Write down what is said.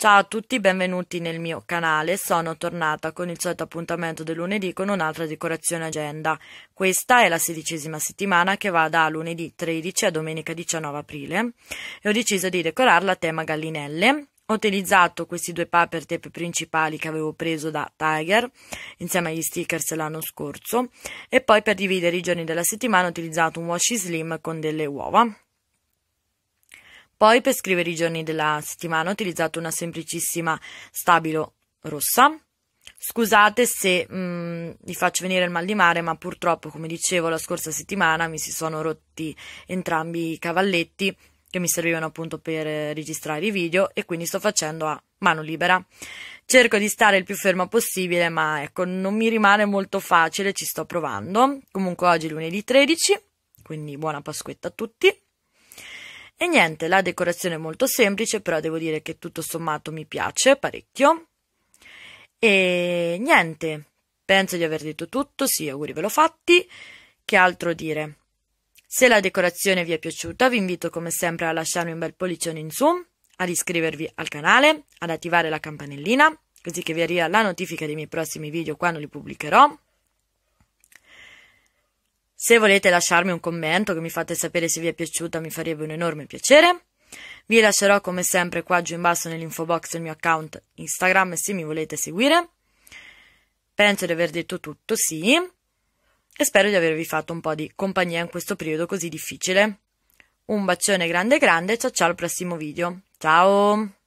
Ciao a tutti, benvenuti nel mio canale. Sono tornata con il solito appuntamento del lunedì con un'altra decorazione agenda. Questa è la sedicesima settimana che va da lunedì 13 a domenica 19 aprile e ho deciso di decorarla a tema gallinelle. Ho utilizzato questi due paper tape principali che avevo preso da Tiger insieme agli stickers l'anno scorso e poi per dividere i giorni della settimana ho utilizzato un washi slim con delle uova. Poi per scrivere i giorni della settimana ho utilizzato una semplicissima stabilo rossa. Scusate se mh, mm, vi faccio venire il mal di mare, ma purtroppo, come dicevo la scorsa settimana, mi si sono rotti entrambi i cavalletti che mi servivano appunto per eh, registrare i video e quindi sto facendo a mano libera. Cerco di stare il più ferma possibile, ma ecco, non mi rimane molto facile, ci sto provando. Comunque oggi è lunedì 13, quindi buona Pasquetta a tutti. E niente, la decorazione è molto semplice, però devo dire che tutto sommato mi piace parecchio. E niente, penso di aver detto tutto, sì, auguri ve l'ho fatti. Che altro dire? Se la decorazione vi è piaciuta, vi invito come sempre a lasciarmi un bel pollicione in su, ad iscrivervi al canale, ad attivare la campanellina, così che vi arriva la notifica dei miei prossimi video quando li pubblicherò. Se volete lasciarmi un commento che mi fate sapere se vi è piaciuta mi farebbe un enorme piacere. Vi lascerò come sempre qua giù in basso nell'info box il mio account Instagram se mi volete seguire. Penso di aver detto tutto, sì. E spero di avervi fatto un po' di compagnia in questo periodo così difficile. Un bacione grande grande, ciao ciao al prossimo video. Ciao!